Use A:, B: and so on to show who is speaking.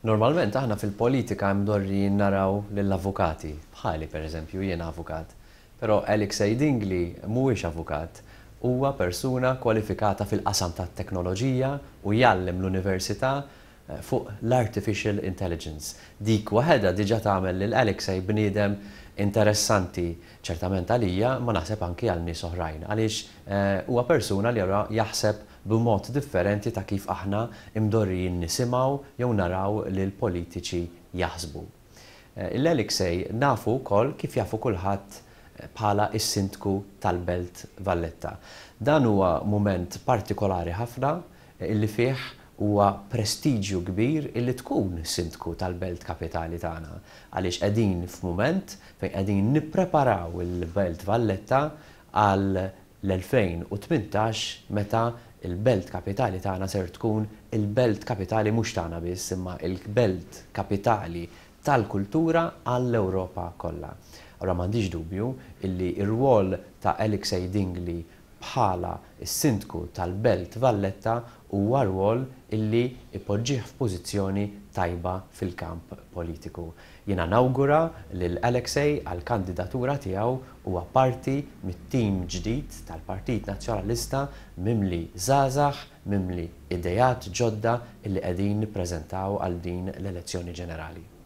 A: Normalment aħna fil-politika hemm dorri naraw lill-avukati, bħali pereżempju jien avukat. Però Alex Aidingli mhuwiex avukat, huwa persuna kwalifikata fil-qasam tat-teknoloġija u jgħallem l-università eh, fuq l-artificial intelligence. Dik waħedha diġà tagħmel lil Alexej bniedem interessanti ċertament għalija ma naħseb anki għal nies oħrajn għaliex eh, huwa persuna li jaħseb b'mod differenti ta' kif aħna imdorrin nisimaw jew naraw li l-politiċi jaħsbu. Eh, il-lelik sej nafu kol kif jafu kulħadd eh, bħala is-sintku tal-Belt Valletta. Dan huwa moment partikolari ħafna eh, illi fih huwa prestiġju kbir illi tkun sintku tal-Belt Kapitali tagħna. Għaliex qegħdin f'mument fejn qegħdin nippreparaw il-Belt Valletta għal l-2018 meta il-belt kapitali tagħna ser tkun il-belt kapitali mhux tagħna biss imma il-belt kapitali tal-kultura għall-Ewropa kollha. Ora m'għandix dubju illi ir-rwol ta' Alexei Dingli bħala s-sindku tal-Belt Valletta huwa rwol illi ipoġġih f'pożizzjoni tajba fil-kamp politiku. Jina nawgura l Alexej għal kandidatura tiegħu huwa parti mit-tim ġdid tal-Partit Nazzjonalista mimli zazax, mimli idejat ġodda illi qegħdin nippreżentaw għal din l-elezzjoni ġenerali.